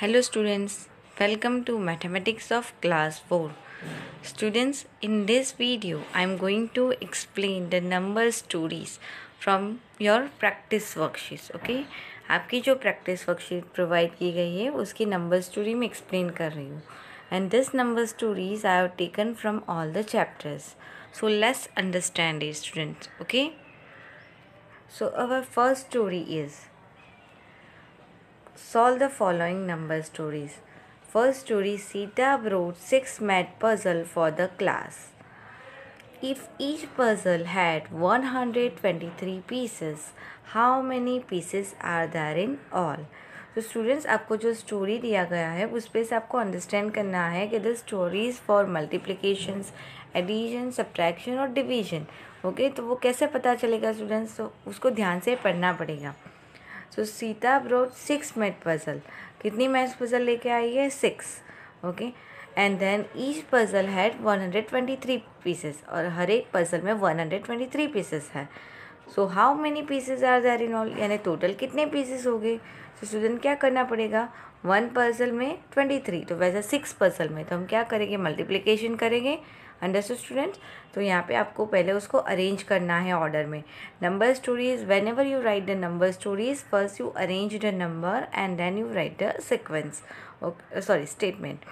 Hello students welcome to mathematics of class four students in this video I am going to explain the number stories from your practice worksheets okay आपकी जो practice worksheet provide की गई है उसकी number story मैं explain कर रही हूँ and this number stories I have taken from all the chapters so let's understand students okay so our first story is solve the following number stories. First story Sita brought six math puzzle for the class. If each puzzle had 123 pieces, how many pieces are there in all? तो students आपको जो story दिया गया है उस पर से आपको अंडरस्टैंड करना है कि the stories for multiplication addition subtraction और डिवीजन ओके तो वो कैसे पता चलेगा स्टूडेंट्स तो उसको ध्यान से पढ़ना पड़ेगा so Sita brought six math puzzle कितनी मैथ पजल लेके आई है six okay and then each puzzle had one hundred twenty three pieces और हर एक पजल में one hundred twenty three pieces है so how many pieces are there in all यानी टोटल कितने पीसेस हो गए तो स्टूडेंट क्या करना पड़ेगा वन पर्सल में ट्वेंटी थ्री तो वैसा सिक्स पर्सल में तो हम क्या करेंगे मल्टीप्लिकेशन करेंगे अंडरस्टूड स्टूडेंट्स तो यहाँ पे आपको पहले उसको अरेंज करना है ऑर्डर में number stories whenever you write the number stories first you arrange the number and then you write the sequence okay sorry statement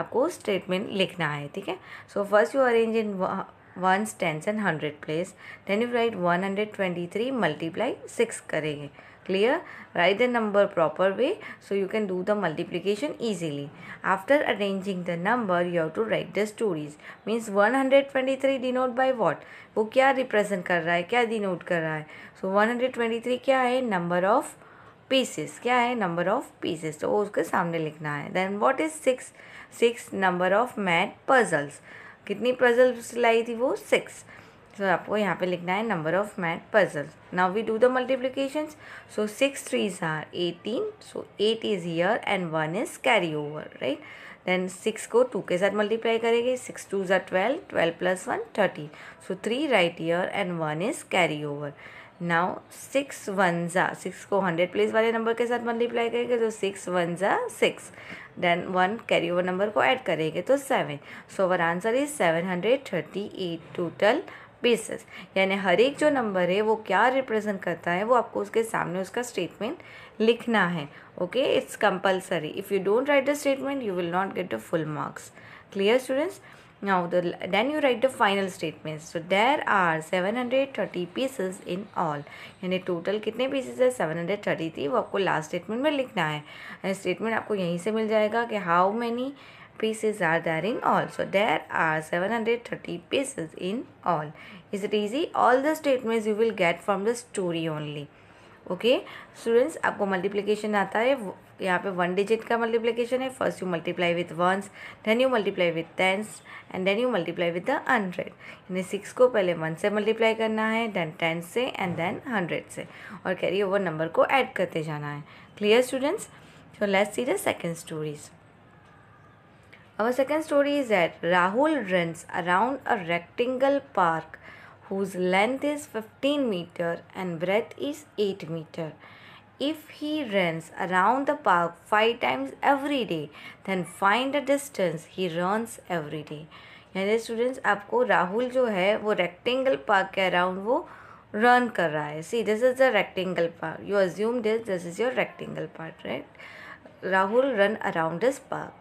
आपको स्टेटमेंट लिखना है ठीक है so first you arrange in ones tens and hundred place then you write one hundred twenty three multiply six करेंगे clear write the number proper way so you can do the multiplication easily after arranging the number you have to write the stories means 123 denote by what wo kya represent kar raha hai kya denote kar raha hai so 123 kya hai number of pieces क्या है number of pieces तो उसके सामने लिखना है then what is six six number of math puzzles कितनी puzzles लाई थी वो सिक्स सो so, आपको यहाँ पे लिखना है number of math puzzles now we do the multiplication so six threes are eighteen so eight is here and one is carry over right then six को टू के साथ मल्टीप्लाई करेंगे six two are twelve twelve plus one thirteen so three right here and one is carry over now six one are six को hundred place वाले number के साथ multiply करेंगे तो six one are six then one carry over number को add करेंगे तो seven so our answer is seven hundred thirty eight total pieces यानी हर एक जो नंबर है वो क्या रिप्रेजेंट करता है वो आपको उसके सामने उसका स्टेटमेंट लिखना है okay it's compulsory if you don't write the statement you will not get the full marks clear students now then you write the final statement so there are seven hundred thirty pieces in all यानी total कितने pieces है seven hundred thirty थी वो आपको last statement में लिखना है statement आपको यहीं से मिल जाएगा कि how many pieces are there in all. So there are 730 pieces in all. Is it easy? All the statements you will get from the story only. Okay okay? Students आपको मल्टीप्लीकेशन आता है यहाँ पे वन डिजिट का multiplication है first you multiply with ones then you multiply with tens and then you multiply with the hundred यानी six को पहले वन से मल्टीप्लाई करना है देन टेन से एंड देन हंड्रेड से और कैरी ओवर नंबर को ऐड करते जाना है clear students so let's see the second stories Our second story is that Rahul runs around a rectangle park whose length is 15 meter and breadth is 8 meter. If he runs around the park 5 times every day, then find the distance he runs every day. यानी students आपको राहुल जो है वो rectangle park के around वो run कर रहा है see this is a rectangle park you assume this this is your rectangle park right Rahul run around this park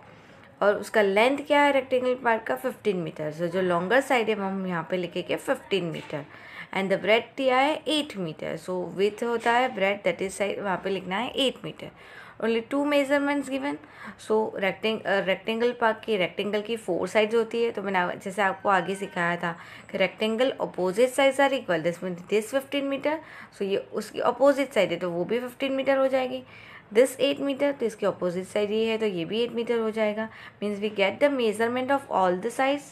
और उसका लेंथ क्या है रेक्टेंगल पार्ट का फिफ्टीन मीटर सो जो लॉन्गर साइड है हम यहाँ पे लिखेंगे fifteen metre and the breadth दिया है एट मीटर सो विथ होता है ब्रेड दैट इज साइड वहाँ पे लिखना है eight metre only two measurements given so rectangle rectangle park की रेक्टेंगल की फोर साइड होती है तो मैंने जैसे आपको आगे सिखाया था कि rectangle opposite side are equal this mean this fifteen metre so ये उसकी अपोजिट साइड है तो वो भी फिफ्टीन मीटर हो जाएगी दिस एट मीटर तो इसके अपोजिट साइड ये है तो ये भी एट मीटर हो जाएगा means we get the measurement of all the size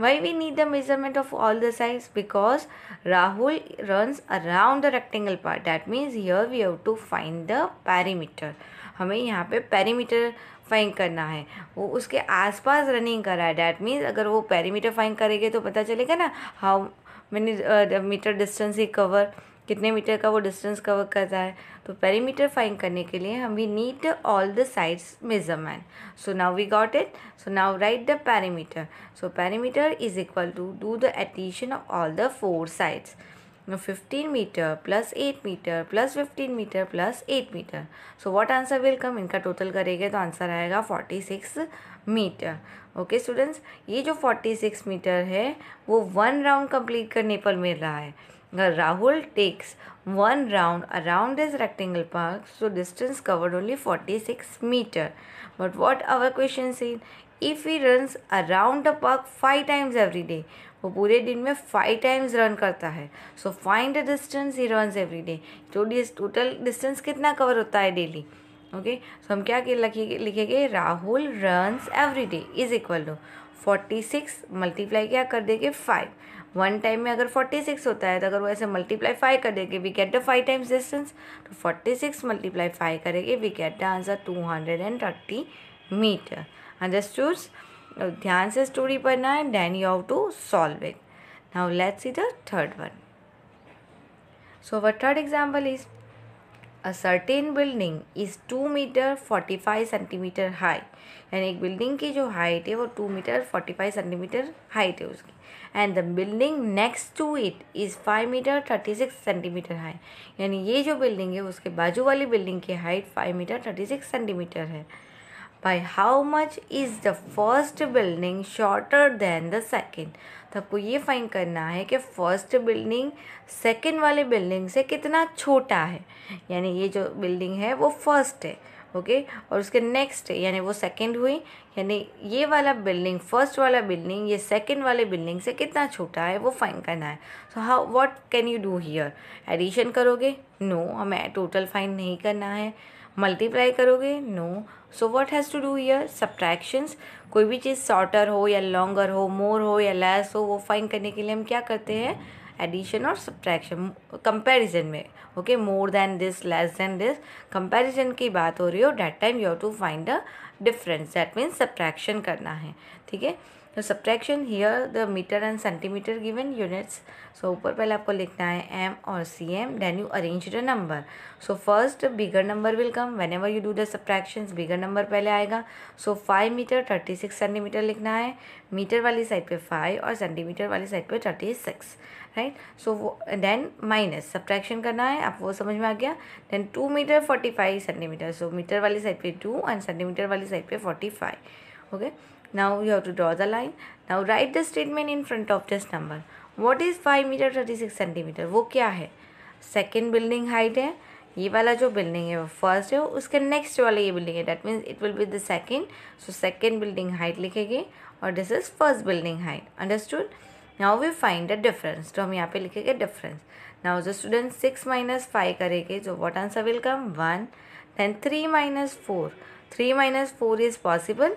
why we need the measurement of all the size because Rahul runs around the rectangle part that means here we have to find the perimeter हमें यहाँ पे perimeter fine करना है वो उसके आसपास running कर रहा है डैट मीन्स अगर वो पैरीमीटर फाइन करेंगे तो पता चलेगा ना how many metre distance he cover कितने मीटर का वो डिस्टेंस कवर कर रहा है तो पेरीमीटर फाइंड करने के लिए हम we need all the sides measurement so now we got it so now write the perimeter so perimeter is equal to do the addition of all the four sides fifteen metre plus eight metre plus fifteen metre plus eight metre so what answer will come इनका total करेंगे तो answer आएगा forty six metre okay students ये जो forty six metre है वो one round complete करने पर मिल रहा है Rahul takes one round around his rectangle park, so distance covered only 46 meter. But what our question said, if he runs around the park five times every day, वो पूरे दिन में five times run करता है so find the distance he runs every day तो total distance कितना cover होता है डेली ओके सो हम क्या लिखेंगे लिखेंगे Rahul runs every day is equal to forty six multiply क्या कर देंगे फाइव वन टाइम में अगर फोर्टी सिक्स होता है तो अगर वो ऐसे मल्टीप्लाई फाइव कर देगी we get the five times distance तो फोर्टी सिक्स मल्टीप्लाई फाइव करेगी we get the answer two hundred and thirty metre understood ध्यान से स्टोरी पढ़ना है then you how to solve it now let's see the third one so our third example is a certain building is two metre forty five centimetre high यानी एक building की जो height है वो two metre forty five centimetre height है उसकी and the building next to it is five metre thirty six centimetre high यानी ये जो बिल्डिंग है उसके बाजू वाली बिल्डिंग की height five metre thirty six centimetre है by how much is the first building shorter than the second तो आपको ये फाइंड करना है कि फर्स्ट बिल्डिंग सेकेंड वाले बिल्डिंग से कितना छोटा है यानी ये जो बिल्डिंग है वो फर्स्ट है ओके और उसके नेक्स्ट यानी वो सेकंड हुई यानी ये वाला बिल्डिंग फर्स्ट वाला बिल्डिंग ये सेकंड वाले बिल्डिंग से कितना छोटा है वो फाइंड करना है so how what can you do here addition करोगे नो no, हमें टोटल फाइंड नहीं करना है मल्टीप्लाई करोगे no so what has to do your subtractions कोई भी चीज़ शॉर्टर हो या लॉन्गर हो मोर हो या लेस हो वो फाइन करने के लिए हम क्या करते हैं एडिशन और सब्ट्रैक्शन कंपेरिजन में okay more than this less than this comparison की बात हो रही हो that time you have to find a difference that means subtraction करना है ठीक है तो subtraction here the metre and centimetre given units so ऊपर पहले आपको लिखना है एम और C M then you arrange the number so first bigger number will come whenever you do the subtraction bigger number पहले आएगा so five metre thirty six centimetre लिखना है मीटर वाली साइड पे फाइव और centimetre वाली side पे thirty six right so वो देन माइनस सब्ट्रैक्शन करना है आप वो समझ में आ गया then two metre forty five centimetre so metre वाली साइड पे टू एंड सेंटीमीटर वाली साइड पे forty five okay Now you have to draw the line. Now write the statement in front of this number. What is five metre thirty six centimetre वो क्या है second building height है ये वाला जो building है वो फर्स्ट है उसके नेक्स्ट वाला ये बिल्डिंग है that means it will be the second so second building height लिखेंगे और this is first building height understood now we find the difference तो हम यहाँ पे लिखेंगे difference now the student six minus five करेंगे जो what answer will come one then three minus four three minus four is possible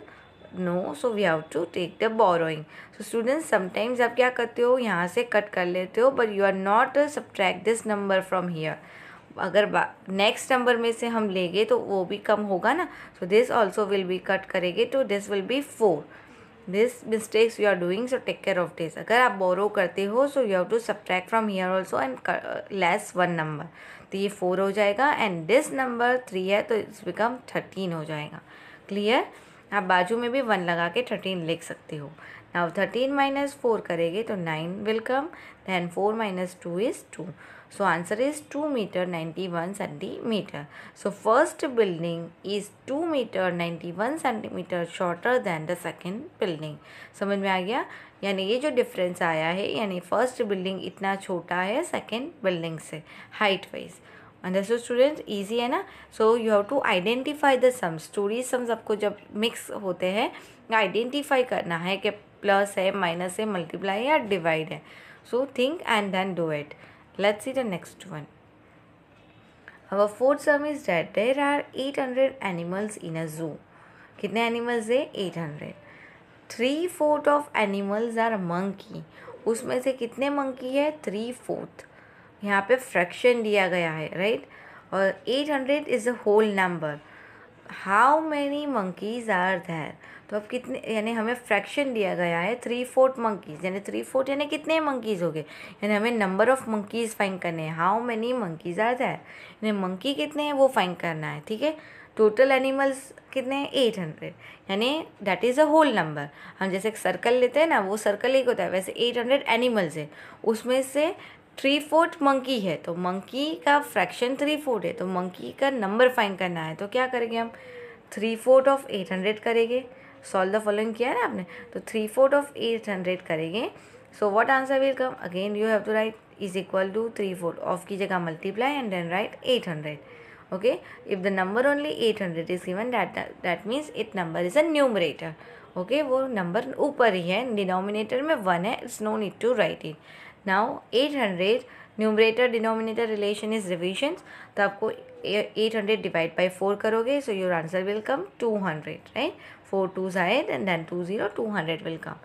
no so we have to take the borrowing so students sometimes आप क्या करते हो यहाँ से cut कर लेते हो but you are not subtract this number from here अगर नेक्स्ट नंबर में से हम लेंगे तो वो भी कम होगा ना so this also will be cut करेंगे तो this will be four this mistakes you are doing so take care of this अगर आप बोरो करते हो so you have to subtract from here also and less one number तो ये four हो जाएगा एंड दिस नंबर थ्री है तो इट्स बिकम थर्टीन हो जाएगा क्लियर आप बाजू में भी वन लगा के थर्टीन लिख सकते हो नाउ थर्टीन माइनस फोर करेंगे तो nine will come then four minus two is two so answer is two metre ninety one centimetre so first building is two metre ninety one centimetre shorter than the second building समझ में आ गया यानी ये जो difference आया है यानी फर्स्ट बिल्डिंग इतना छोटा है सेकेंड बिल्डिंग से height wise understood students easy है ना so you have to identify the sums story sums आपको जब मिक्स होते हैं आइडेंटिफाई करना है कि प्लस है माइनस है मल्टीप्लाई या डिवाइड है so think and then do it let's see the next one fourth sum is that there are eight hundred animals in a zoo कितने एनिमल्स है eight hundred three fourth of animals are monkey उसमें से कितने monkey है three fourth यहाँ पे fraction दिया गया है राइट और 800 is a whole number how many monkeys are there तो अब कितने यानी हमें फ्रैक्शन दिया गया है थ्री फोर्थ मंकीज यानी थ्री फोर्थ यानी कितने मंकीज हो गए यानी हमें नंबर ऑफ मंकीज फाइन करने हैं हाउ मैनी मंकीज आर धैर यानी मंकी कितने हैं वो फाइन करना है ठीक है टोटल एनिमल्स कितने हैं एट हंड्रेड यानी that is a whole number हम जैसे एक सर्कल लेते हैं ना वो सर्कल एक होता है वैसे एट हंड्रेड एनिमल्स है उसमें से थ्री फोर्थ मंकी है तो मंकी का फ्रैक्शन थ्री फोर्थ है तो मंकी का नंबर फाइन करना है तो क्या करेंगे हम three fourth of eight hundred करेंगे सॉल्व द फॉलोइंग किया है ना आपने तो three fourth of eight hundred करेंगे so what answer will come again you have to write is equal to three fourth of की जगह multiply and then write eight hundred okay if the number only eight hundred is given that that means it number is a numerator okay वो number ऊपर ही है denominator में one है it's no need to write it now eight hundred numerator denominator relation is revisions तो आपको eight hundred divide by four करोगे so your answer will come 200 hundred right four two Z and then two zero two hundred will come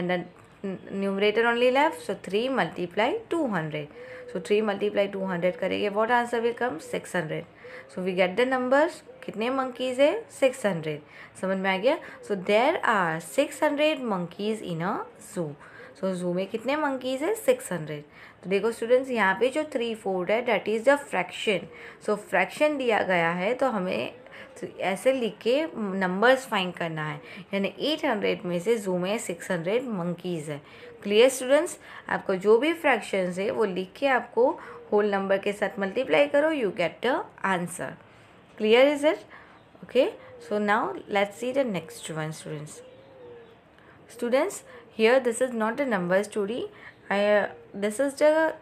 then numerator only left so three multiply two hundred so three multiply two hundred करेंगे what answer will come six hundred so we get the numbers कितने monkeys है six hundred समझ में आ गया so there are six hundred monkeys in a zoo so so, जू में कितने मंकीज़ है सिक्स हंड्रेड तो देखो स्टूडेंट्स यहाँ पे जो थ्री फोर है that is the fraction so fraction दिया गया है तो हमें तो ऐसे लिख के नंबर्स फाइंड करना है यानी एट हंड्रेड में से जू में सिक्स हंड्रेड मंकीज़ है क्लियर स्टूडेंट्स आपको जो भी फ्रैक्शन है वो लिख के आपको होल नंबर के साथ मल्टीप्लाई करो you get a answer clear is it okay so now let's see the next one students students here this is not a number story I, uh, this is the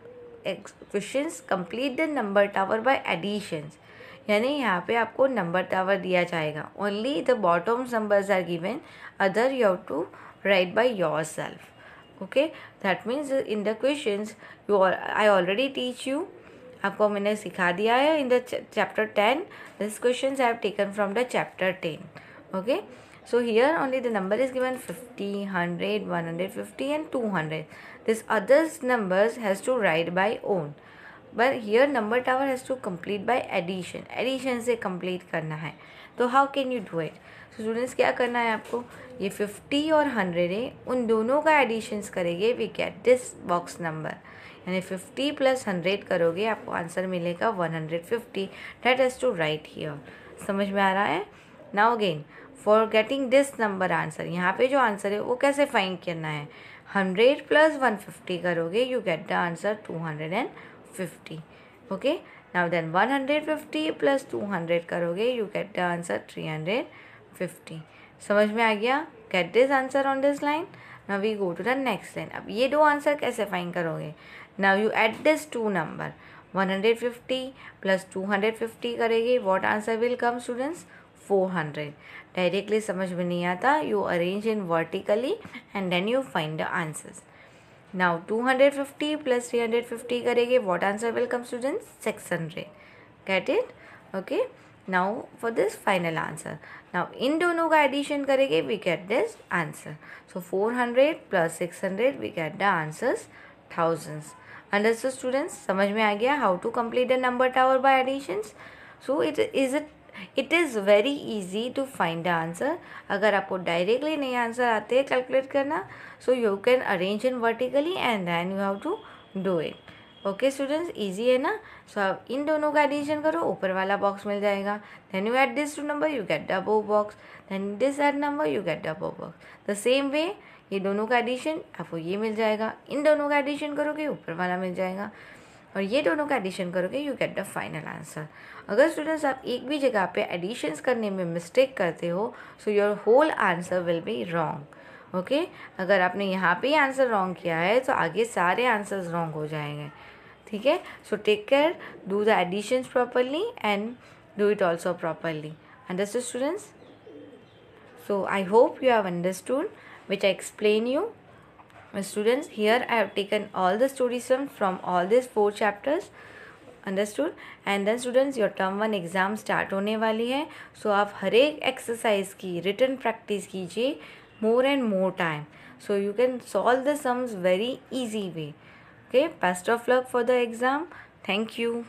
questions complete the number tower by additions यानी यहाँ पे आपको number tower दिया जाएगा only the bottoms numbers are given other you have to write by yourself okay that means in the questions you I already teach you आपको मैंने सिखा दिया है in the chapter ten this questions I have taken from the chapter ten okay So here only the number is given 50, 100, 150 and 200. This others numbers has to write by own. But here number tower has to complete by addition. Addition से complete करना है तो how can you do it? So students क्या करना है आपको ये 50 और 100 है उन दोनों का additions करेंगे we get this box number. यानी 50 प्लस 100 करोगे आपको आंसर मिलेगा 150. That has to write here. समझ में आ रहा है? Now again. For getting this number answer यहाँ पे जो आंसर है वो कैसे फाइंड करना है हंड्रेड प्लस वन फिफ्टी करोगे you get the answer two hundred and fifty okay now then one hundred fifty plus two hundred करोगे you get the answer three hundred fifty समझ में आ गया get this answer on this line now we go to the next line अब ये दो answer कैसे find करोगे now you at this two number one hundred fifty plus two hundred fifty करेगी what answer will come students four hundred directly समझ में नहीं आता you arrange in vertically and then you find the answers now two hundred fifty plus three hundred fifty करेंगे what answer will come student six hundred get it okay now for this final answer now इन दोनों का addition करेंगे we get this answer so four hundred plus six hundred we get the answers thousands. Understood students समझ में आ गया how to complete the number tower by additions so it is it it is very easy to find the answer अगर आपको directly नहीं answer आते हैं calculate करना so you can arrange in vertically and then you have to do it okay students easy है ना सो so, आप इन दोनों का एडिशन करो ऊपर वाला बॉक्स मिल जाएगा then you add this two number you get double box then this add number you get double box the same way ये दोनों का एडिशन आपको ये मिल जाएगा इन दोनों का एडिशन करोगे ऊपर वाला मिल जाएगा और ये दोनों का एडिशन करोगे you get the final answer अगर स्टूडेंट्स आप एक भी जगह पे एडिशंस करने में मिस्टेक करते हो so your whole answer will be wrong okay अगर आपने यहाँ पे ही आंसर रॉन्ग किया है तो आगे सारे आंसर्स रॉन्ग हो जाएंगे ठीक है so take care do the additions properly and do it also properly understood students so I hope you have understood which I explain you My students, here I have taken all the storyism from all these four chapters. Understood and then students your term one exam start होने वाली है सो so आप हर एक exercise की written practice कीजिए more and more time so you can solve the sums very easy way okay best of luck for the exam thank you